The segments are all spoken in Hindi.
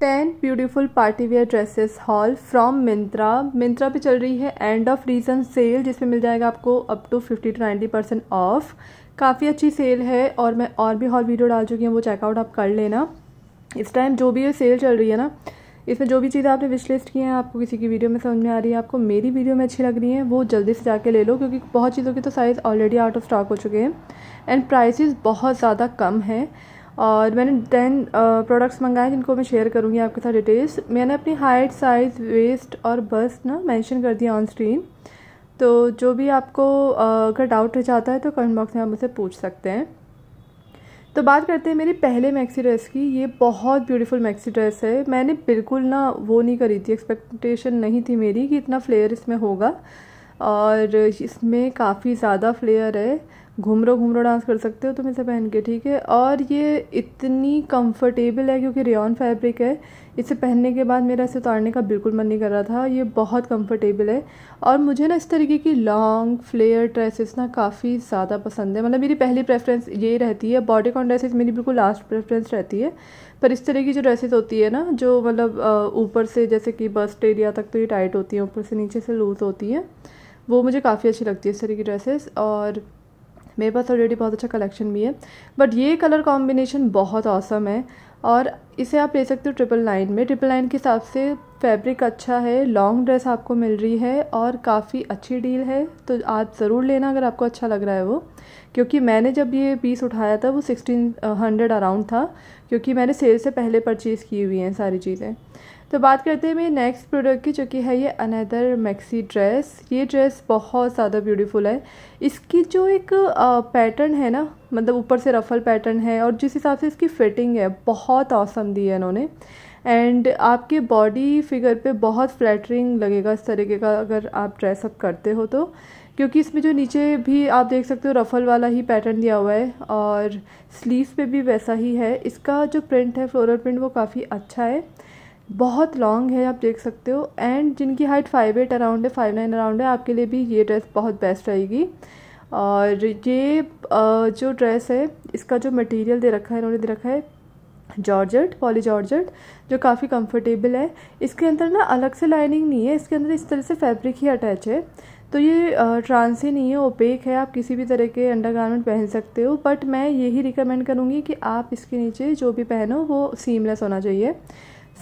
ten beautiful party wear dresses haul from Myntra Myntra पे चल रही है एंड ऑफ रीजन सेल जिसमें मिल जाएगा आपको up to fifty to ninety percent off काफ़ी अच्छी सेल है और मैं और भी हॉल वीडियो डाल चुकी हूँ वो चेकआउट आप कर लेना इस टाइम जो भी ये सेल चल रही है ना इसमें जो भी चीज़ें आपने विश लिस्ट की हैं आपको किसी की वीडियो में समझ में आ रही है आपको मेरी वीडियो में अच्छी लग रही है वो जल्दी से जाके ले लो क्योंकि बहुत चीज़ों के तो size already out of stock हो चुके हैं एंड प्राइसेस बहुत ज़्यादा कम हैं और मैंने टेन प्रोडक्ट्स मंगाए जिनको मैं शेयर करूँगी आपके साथ डिटेल्स मैंने अपनी हाइट साइज़ वेस्ट और बस्ट ना मेंशन कर दिया ऑन स्क्रीन तो जो भी आपको अगर डाउट रह जाता है तो कमेंट बॉक्स में आप मुझसे पूछ सकते हैं तो बात करते हैं मेरी पहले मैक्सी ड्रेस की ये बहुत ब्यूटीफुल मैक्सी ड्रेस है मैंने बिल्कुल ना वो नहीं करी थी एक्सपेक्टेशन नहीं थी मेरी कि इतना फ्लेयर इसमें होगा और इसमें काफ़ी ज़्यादा फ्लेयर है घुमरो घुमरो डांस कर सकते हो तुम इसे पहन के ठीक है और ये इतनी कंफर्टेबल है क्योंकि रेन फैब्रिक है इसे पहनने के बाद मेरा इसे उतारने का बिल्कुल मन नहीं कर रहा था ये बहुत कंफर्टेबल है और मुझे ना इस तरीके की लॉन्ग फ्लेयर ड्रेसेस ना काफ़ी ज़्यादा पसंद है मतलब मेरी पहली प्रेफरेंस ये रहती है बॉडी कॉन ड्रेसेस मेरी बिल्कुल लास्ट प्रेफरेंस रहती है पर इस तरह की जो ड्रेसेस होती है ना जो मतलब ऊपर से जैसे कि बस्ट एरिया तक तो ये टाइट होती है ऊपर से नीचे से लूज़ होती है वो मुझे काफ़ी अच्छी लगती है इस तरह की ड्रेसेस और मेरे पास ऑलरेडी बहुत अच्छा कलेक्शन भी है बट ये कलर कॉम्बिनेशन बहुत औसम है और इसे आप ले सकते हो ट्रिपल लाइन में ट्रिपल लाइन के हिसाब से फैब्रिक अच्छा है लॉन्ग ड्रेस आपको मिल रही है और काफ़ी अच्छी डील है तो आप ज़रूर लेना अगर आपको अच्छा लग रहा है वो क्योंकि मैंने जब ये पीस उठाया था वो सिक्सटीन हंड्रेड अराउंड था क्योंकि मैंने सेल से पहले परचेज़ की हुई हैं सारी चीज़ें तो बात करते हैं मेरे नेक्स्ट प्रोडक्ट की जो कि है ये अनदर मैक्सी ड्रेस ये ड्रेस बहुत ज़्यादा ब्यूटीफुल है इसकी जो एक पैटर्न है ना मतलब ऊपर से रफल पैटर्न है और जिस हिसाब से इसकी फिटिंग है बहुत औसम दी है इन्होंने एंड आपके बॉडी फिगर पे बहुत फ्लैटरिंग लगेगा इस तरीके का अगर आप ड्रेसअप करते हो तो क्योंकि इसमें जो नीचे भी आप देख सकते हो रफल वाला ही पैटर्न दिया हुआ है और स्लीव पे भी वैसा ही है इसका जो प्रिंट है फ्लोरल प्रिंट वो काफ़ी अच्छा है बहुत लॉन्ग है आप देख सकते हो एंड जिनकी हाइट फाइव एट अराउंड है फाइव नाइन अराउंड है आपके लिए भी ये ड्रेस बहुत बेस्ट रहेगी और ये जो ड्रेस है इसका जो मटेरियल दे रखा है इन्होंने दे रखा है जॉर्जेट पॉली जॉर्जेट जो काफ़ी कंफर्टेबल है इसके अंदर ना अलग से लाइनिंग नहीं है इसके अंदर इस तरह से फैब्रिक ही अटैच है तो ये ट्रांस ही नहीं है ओपेक है आप किसी भी तरह के अंडर गारमेंट पहन सकते हो बट मैं यही रिकमेंड करूँगी कि आप इसके नीचे जो भी पहनो वो सीमलेस होना चाहिए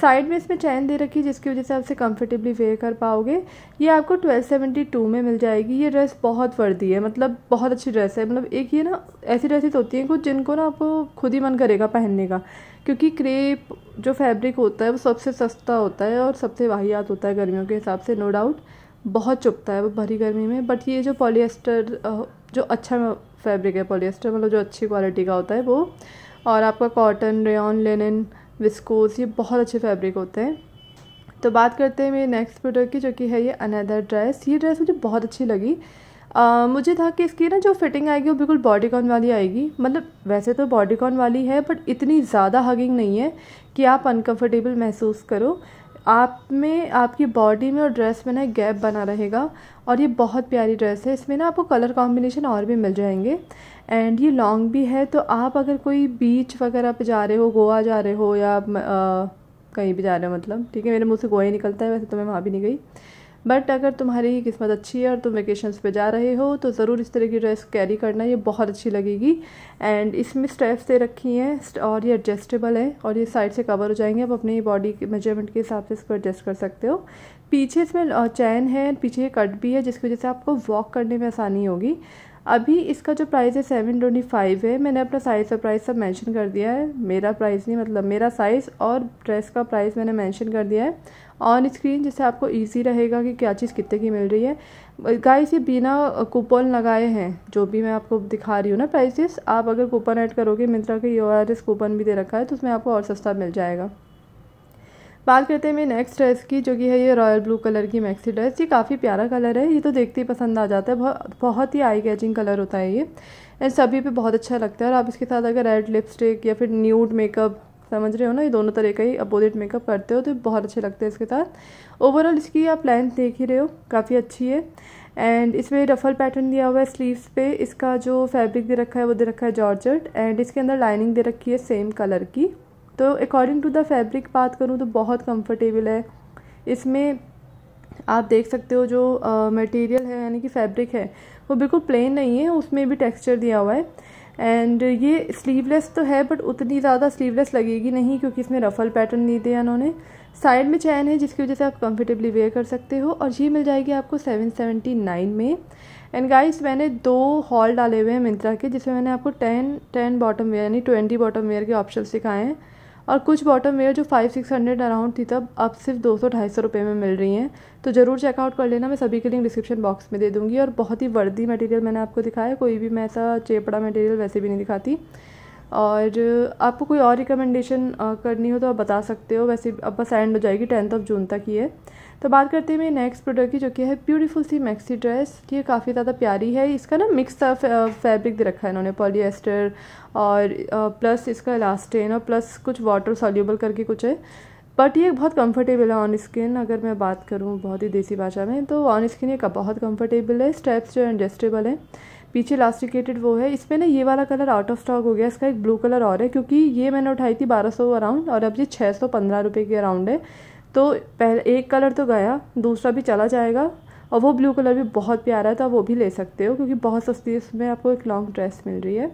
साइड में इसमें चैन दे रखी है जिसकी वजह से आप इसे कम्फर्टेबली वेयर कर पाओगे ये आपको 1272 में मिल जाएगी ये ड्रेस बहुत वर्दी है मतलब बहुत अच्छी ड्रेस है मतलब एक ये ना ऐसी ड्रेसेस होती हैं कुछ जिनको ना आपको खुद ही मन करेगा पहनने का क्योंकि क्रेप जो फैब्रिक होता है वो सबसे सस्ता होता है और सबसे वाहियात होता है गर्मियों के हिसाब से नो डाउट बहुत चुपता है वो भरी गर्मी में बट ये जो पॉलीस्टर जो अच्छा फैब्रिक है पॉलीस्टर मतलब जो अच्छी क्वालिटी का होता है वो और आपका कॉटन रेन लेनिन विस्कोस ये बहुत अच्छे फैब्रिक होते हैं तो बात करते हैं मेरे नेक्स्ट प्रोडक्ट की जो कि है ये अनदर ड्रेस ये ड्रेस मुझे बहुत अच्छी लगी आ, मुझे था कि इसकी ना जो फिटिंग आएगी वो बिल्कुल बॉडीकॉन वाली आएगी मतलब वैसे तो बॉडीकॉन वाली है बट इतनी ज़्यादा हगिंग नहीं है कि आप अनकंफर्टेबल महसूस करो आप में आपकी बॉडी में और ड्रेस में ना गैप बना रहेगा और ये बहुत प्यारी ड्रेस है इसमें ना आपको कलर कॉम्बिनेशन और भी मिल जाएंगे एंड ये लॉन्ग भी है तो आप अगर कोई बीच वगैरह पे जा रहे हो गोवा जा रहे हो या आ, कहीं भी जा रहे हो मतलब ठीक है मेरे मुँह से गोवा ही निकलता है वैसे तो मैं वहाँ भी नहीं गई बट अगर तुम्हारी किस्मत अच्छी है और तुम वेकेशन पे जा रहे हो तो ज़रूर इस तरह की ड्रेस कैरी करना ये बहुत अच्छी लगेगी एंड इसमें स्ट्रेप्स दे रखी हैं और ये एडजस्टेबल है और ये साइड से कवर हो जाएंगे आप अपनी बॉडी के मेजरमेंट के हिसाब से इसको एडजस्ट कर सकते हो पीछे इसमें चैन है पीछे ये कट भी है जिसकी वजह से आपको वॉक करने में आसानी होगी अभी इसका जो प्राइस है सेवन ट्वेंटी फाइव है मैंने अपना साइज़ और प्राइस सब मेंशन कर दिया है मेरा प्राइस नहीं मतलब मेरा साइज़ और ड्रेस का प्राइस मैंने मेंशन कर दिया है ऑन स्क्रीन जिससे आपको ईजी रहेगा कि क्या चीज़ कितने की मिल रही है गाइस ये बिना कूपन लगाए हैं जो भी मैं आपको दिखा रही हूँ ना प्राइसेस आप अगर कूपन ऐड करोगे मिंत्रा के यू आर एस कूपन भी दे रखा है तो उसमें आपको और सस्ता मिल जाएगा बात करते हैं मेरी नेक्स्ट ड्रेस की जो कि है ये रॉयल ब्लू कलर की मैक्सी ड्रेस ये काफ़ी प्यारा कलर है ये तो देखते ही पसंद आ जाता है बहुत बहुत ही आई कैचिंग कलर होता है ये एंड सभी पे बहुत अच्छा लगता है और आप इसके साथ अगर रेड लिपस्टिक या फिर न्यूड मेकअप समझ रहे हो ना ये दोनों तरह का ही अपोजिट मेकअप करते हो तो बहुत अच्छे लगते हैं इसके साथ ओवरऑल इसकी आप लेंथ देख ही रहे हो काफ़ी अच्छी है एंड इसमें रफल पैटर्न दिया हुआ है स्लीव्स पे इसका जो फैब्रिक दे रखा है वो दे रखा है जॉर्जर्ट एंड इसके अंदर लाइनिंग दे रखी है सेम कलर की तो अकॉर्डिंग टू द फैब्रिक बात करूँ तो बहुत कंफर्टेबल है इसमें आप देख सकते हो जो मटेरियल uh, है यानी कि फैब्रिक है वो बिल्कुल प्लेन नहीं है उसमें भी टेक्सचर दिया हुआ है एंड ये स्लीवलेस तो है बट उतनी ज़्यादा स्लीवलेस लगेगी नहीं क्योंकि इसमें रफल पैटर्न नहीं दिया उन्होंने साइड में चैन है जिसकी वजह से आप कंफर्टेबली वेयर कर सकते हो और ये मिल जाएगी आपको सेवन सेवेंटी नाइन में एंड गाइस मैंने दो हॉल डाले हुए हैं मिंत्रा के जिसमें मैंने आपको टेन टेन बॉटम वेयर यानी ट्वेंटी बॉटम वेयर के ऑप्शन सिखाए हैं और कुछ बॉटम वेयर जो फाइव सिक्स हंड्रेड अराउंड थी तब अब सिर्फ दो सौ ढाई सौ रुपये में मिल रही हैं तो ज़रूर चेकआउट कर लेना मैं सभी के लिंक डिस्क्रिप्शन बॉक्स में दे दूँगी और बहुत ही वर्दी मटेरियल मैंने आपको दिखाया है कोई भी मैं ऐसा चेपड़ा मटेरियल वैसे भी नहीं दिखाती और आपको कोई और रिकमेंडेशन करनी हो तो आप बता सकते हो वैसे अब बस एंड हो जाएगी टेंथ ऑफ जून तक ही है तो बात करते हैं मेरे नेक्स्ट प्रोडक्ट की जो कि है ब्यूटीफुल सी मैक्सी ड्रेस ये काफ़ी ज़्यादा प्यारी है इसका ना मिक्स फैब्रिक दे रखा है इन्होंने पॉलीएस्टर और प्लस इसका इलास्टिन और प्लस कुछ वाटर सॉल्यूबल करके कुछ है बट ये बहुत कंफर्टेबल है ऑन स्किन अगर मैं बात करूँ बहुत ही देसी भाषा में तो ऑन स्किन ये बहुत कंफर्टेबल है स्टेप्स जो एडजस्टेबल हैं पीछे लास्टिकेटेड वो है इसमें ना ये वाला कलर आउट ऑफ स्टॉक हो गया इसका एक ब्लू कलर और है क्योंकि ये मैंने उठाई थी 1200 अराउंड और अब ये 615 रुपए के अराउंड है तो पहले एक कलर तो गया दूसरा भी चला जाएगा और वो ब्लू कलर भी बहुत प्यारा था वो भी ले सकते हो क्योंकि बहुत सस्ती उसमें आपको एक लॉन्ग ड्रेस मिल रही है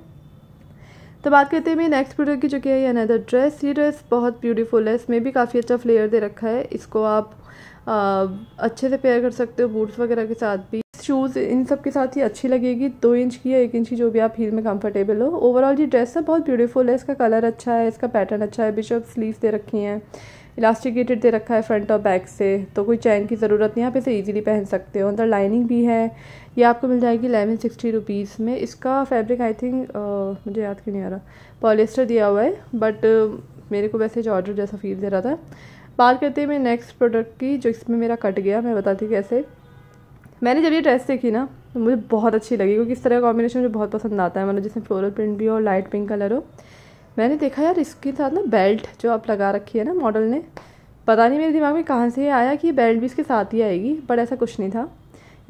तो बात करते हैं मेरी नेक्स्ट प्रोडक्ट की जो कि है अनदर ड्रेस ये ड्रेस बहुत ब्यूटीफुल है इसमें भी काफ़ी अच्छा फ्लेयर दे रखा है इसको आप आ, अच्छे से पेयर कर सकते हो बूट्स वगैरह के साथ भी शूज़ इन सब के साथ ही अच्छी लगेगी दो इंच की या एक इंच की जो भी आप हील में कंफर्टेबल हो ओवरऑल ये ड्रेस है बहुत ब्यूटीफुल है इसका कलर अच्छा है इसका पैटर्न अच्छा है बिशप स्लीव्स दे रखी हैं इलास्टिकेटेड दे रखा है फ्रंट और बैक से तो कोई चैन की ज़रूरत नहीं आप इसे इजीली पहन सकते हो अंदर लाइनिंग भी है ये आपको मिल जाएगी एलेवन सिक्सटी रुपीज़ में इसका फैब्रिक आई थिंक मुझे याद क्यों नहीं आ रहा पॉलिस्टर दिया हुआ है बट मेरे को वैसे ऑर्डर जैसा फील दे रहा था बात करते हैं मैं नेक्स्ट प्रोडक्ट की जो इसमें मेरा कट गया मैं बताती कैसे मैंने जब ये ड्रेस देखी ना तो मुझे बहुत अच्छी लगी क्योंकि इस तरह का कॉम्बिनेशन मुझे बहुत पसंद आता है मतलब जिसमें फ्लोरल प्रिंट भी हो और लाइट पिंक कलर हो मैंने देखा यार इसके साथ ना बेल्ट जो आप लगा रखी है ना मॉडल ने पता नहीं मेरे दिमाग में कहाँ से आया कि ये बेल्ट भी इसके साथ ही आएगी बट ऐसा कुछ नहीं था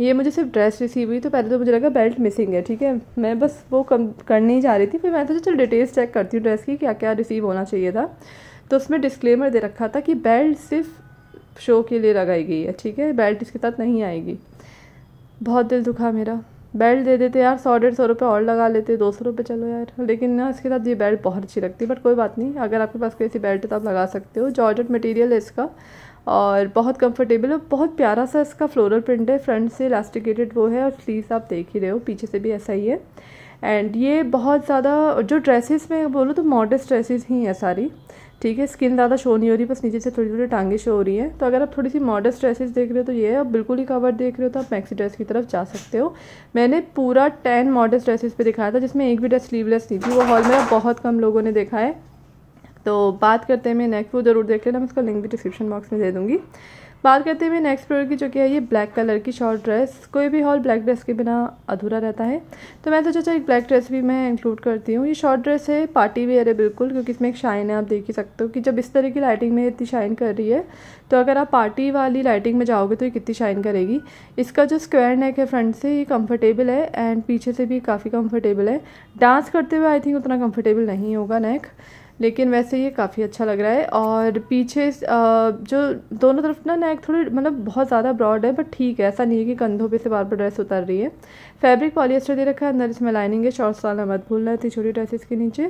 ये मुझे सिर्फ ड्रेस रिसीव हुई तो पहले तो मुझे लगा बेल्ट मिसिंग है ठीक है मैं बस वो कम करने ही जा रही थी फिर मैंने सोचा चल डिटेल्स चेक करती हूँ ड्रेस की क्या क्या रिसीव होना चाहिए था तो उसमें डिस्क्लेमर दे रखा था कि बेल्ट सिर्फ शो के लिए लगाई गई है ठीक है बेल्ट इसके साथ नहीं आएगी बहुत दिल दुखा मेरा बेल्ट दे देते यार सौ डेढ़ सौ रुपये और लगा लेते दो सौ रुपये चलो यार लेकिन ना इसके साथ ये बेल्ट बहुत अच्छी लगती है बट कोई बात नहीं अगर आपके पास कैसी बेल्ट है तो आप लगा सकते हो जॉर्जेट मटेरियल है इसका और बहुत कंफर्टेबल है बहुत प्यारा सा इसका फ्लोरल प्रिंट है फ्रंट से इलास्टिकेटेड वो है और स्लीव्स आप देख ही रहे हो पीछे से भी ऐसा ही है एंड ये बहुत ज़्यादा जो ड्रेसेस में बोलूँ तो मॉडर्स ड्रेसेस ही हैं सारी ठीक है स्किन ज़्यादा शो नहीं हो रही बस नीचे से थोड़ी थोड़ी टांगे शो हो रही हैं तो अगर आप थोड़ी सी मॉडर्स ड्रेसेस देख रहे हो तो ये है आप बिल्कुल ही कवर देख रहे हो तो आप मैक्सी ड्रेस की तरफ जा सकते हो मैंने पूरा टेन मॉडर्स ड्रेसेस पे दिखाया था जिसमें एक भी ड्रेस स्लीवलेस नहीं थी वो हॉल में बहुत कम लोगों ने देखा है तो बात करते हैं मैं नेक वो ज़रूर देख लेना मैं उसका लिंक भी डिस्क्रिप्शन बॉक्स में दे दूँगी बात करते हुए नेक्स्ट प्रोडक्ट की जो कि है ये ब्लैक कलर की शॉर्ट ड्रेस कोई भी हॉल ब्लैक ड्रेस के बिना अधूरा रहता है तो मैं सोचा तो एक ब्लैक ड्रेस भी मैं इंक्लूड करती हूँ ये शॉर्ट ड्रेस है पार्टी वेयर है बिल्कुल क्योंकि इसमें एक शाइन है आप देख ही सकते हो कि जब इस तरह की लाइटिंग में इतनी शाइन कर रही है तो अगर आप पार्टी वाली लाइटिंग में जाओगे तो ये कितनी शाइन करेगी इसका जो स्क्वायर नेक है फ्रंट से ये कम्फर्टेबल है एंड पीछे से भी काफ़ी कम्फर्टेबल है डांस करते हुए आई थिंक उतना कम्फर्टेबल नहीं होगा नेक लेकिन वैसे ये काफ़ी अच्छा लग रहा है और पीछे जो दोनों तरफ ना नेक थोड़ी मतलब बहुत ज़्यादा ब्रॉड है बट ठीक है ऐसा नहीं है कि कंधों पे से बार बार ड्रेस उतर रही है फैब्रिक पॉलिएस्टर दे रखा है अंदर इसमें लाइनिंग है शॉर्ट्स वाला मत भूलना थी छोटी ड्रेसेस के नीचे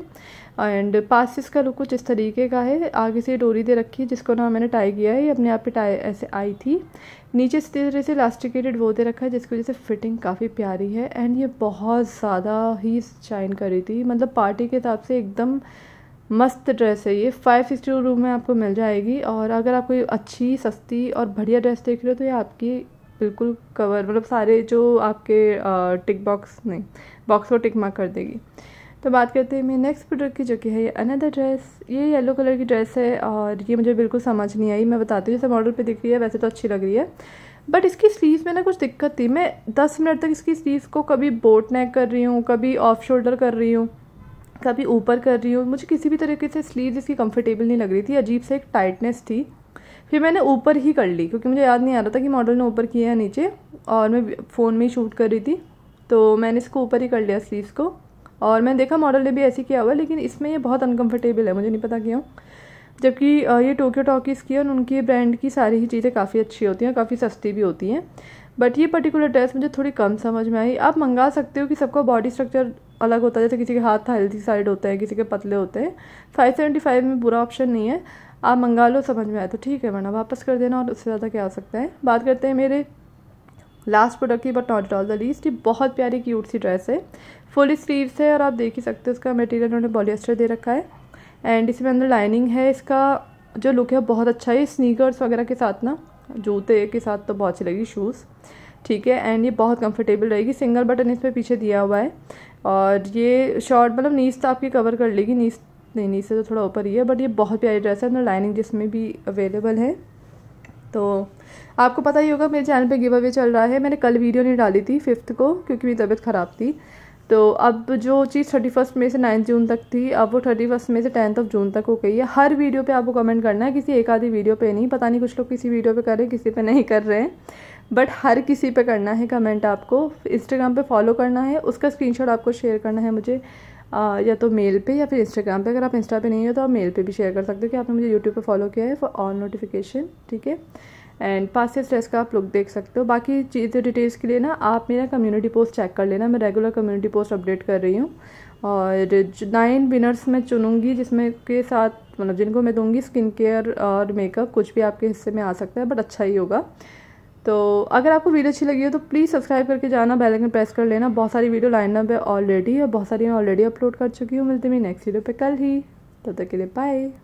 एंड पास इसका लुक कुछ इस तरीके का है आगे से डोरी दे रखी है जिसको ना मैंने टाई किया है ये अपने आप पर टाई ऐसे आई थी नीचे इस तरह से इलास्टिकेटेड वो दे रखा है जिसकी वजह से फिटिंग काफ़ी प्यारी है एंड ये बहुत ज़्यादा ही शाइन कर रही थी मतलब पार्टी के हिसाब से एकदम मस्त ड्रेस है ये फाइव सिक्सटी रूम में आपको मिल जाएगी और अगर आप कोई अच्छी सस्ती और बढ़िया ड्रेस देख रहे हो तो ये आपकी बिल्कुल कवर मतलब सारे जो आपके टिक बॉक्स नहीं बॉक्स को टिक मार्क कर देगी तो बात करते हैं मेरे नेक्स्ट प्रोडक्ट की जो कि है ये अनदर ड्रेस ये येलो कलर की ड्रेस है और ये मुझे बिल्कुल समझ नहीं आई मैं बताती हूँ जैसे मॉडल पे दिख रही है वैसे तो अच्छी लग रही है बट इसकी स्लीव में ना कुछ दिक्कत थी मैं दस मिनट तक इसकी स्लीव को कभी बोट नेक कर रही हूँ कभी ऑफ शोल्डर कर रही हूँ का भी ऊपर कर रही हूँ मुझे किसी भी तरीके से स्लीव इसकी कंफर्टेबल नहीं लग रही थी अजीब से एक टाइटनेस थी फिर मैंने ऊपर ही कर ली क्योंकि मुझे याद नहीं आ रहा था कि मॉडल ने ऊपर किया है नीचे और मैं फ़ोन में ही शूट कर रही थी तो मैंने इसको ऊपर ही कर लिया स्लीव्स को और मैंने देखा मॉडल ने भी ऐसे किया हुआ है लेकिन इसमें ये बहुत अनकम्फर्टेबल है मुझे नहीं पता क्यों जबकि ये टोक्यो टॉकीस की और उनकी ब्रांड की सारी ही चीज़ें काफ़ी अच्छी होती हैं काफ़ी सस्ती भी होती हैं बट ये पर्टिकुलर ड्रेस मुझे थोड़ी कम समझ में आई आप मंगा सकते हो कि सबका बॉडी स्ट्रक्चर अलग होता है जैसे किसी के हाथ था हेल्दी साइड होते हैं किसी के पतले होते हैं फाइव सेवेंटी फाइव में बुरा ऑप्शन नहीं है आप मंगा लो समझ में आए तो ठीक है वरना वापस कर देना और उससे ज़्यादा क्या आ सकता है बात करते हैं मेरे लास्ट प्रोडक्ट की but not all the least ये बहुत प्यारी क्यूट सी ड्रेस है फुल स्लीव्स है और आप देख ही सकते हो उसका मटेरियल उन्होंने पॉलिएस्टर दे रखा है एंड इसमें अंदर लाइनिंग है इसका जो लुक है बहुत अच्छा है स्नीकर्स वगैरह के साथ ना जूते के साथ तो बहुत अच्छी लगी शूज़ ठीक है एंड ये बहुत कंफर्टेबल रहेगी सिंगल बटन इस पर पीछे दिया हुआ है और ये शॉर्ट मतलब नीस तो आपकी कवर कर लेगी नीस नहीं नीस से तो थोड़ा ऊपर ही है बट ये बहुत प्यारी ड्रेस है अंदर मतलब लाइनिंग जिसमें भी अवेलेबल है तो आपको पता ही होगा मेरे चैनल पे गिव अवे चल रहा है मैंने कल वीडियो नहीं डाली थी फिफ्थ को क्योंकि मेरी तबीयत ख़राब थी तो अब जो चीज़ थर्टी फर्स्ट मई से नाइन्थ जून तक थी अब वो थर्टी फर्स्ट मई से टेंथ ऑफ जून तक हो गई है हर वीडियो पे आपको कमेंट करना है किसी एक आधी वीडियो पे नहीं पता नहीं कुछ लोग किसी वीडियो पे कर रहे हैं किसी पे नहीं कर रहे हैं बट हर किसी पे करना है कमेंट आपको इंस्टाग्राम पे फॉलो करना है उसका स्क्रीनशॉट आपको शेयर करना है मुझे आ, या तो मेल पे या फिर इंस्टाग्राम पे अगर आप इंस्टा पे नहीं हो तो आप मेल पे भी शेयर कर सकते हो कि आपने मुझे यूट्यूब पे फॉलो किया है फॉर ऑल नोटिफिकेशन ठीक है एंड पास से स्ट्रेस का आप लुक देख सकते हो बाकी चीज़ें डिटेल्स के लिए ना आप मेरा कम्युनिटी पोस्ट चेक कर लेना मैं रेगुलर कम्युनिटी पोस्ट अपडेट कर रही हूँ और नाइन विनर्स मैं चुनूंगी जिसमें के साथ मतलब जिनको मैं दूंगी स्किन केयर और मेकअप कुछ भी आपके हिस्से में आ सकता है बट अच्छा ही होगा तो अगर आपको वीडियो अच्छी लगी हो तो प्लीज़ सब्सक्राइब करके जाना बेल आइकन प्रेस कर लेना बहुत सारी वीडियो लाइन अप है ऑलरेडी और बहुत सारी मैं ऑलरेडी अपलोड कर चुकी हूँ मिलती मेरी नेक्स्ट वीडियो पे कल ही तब तो तक के लिए बाय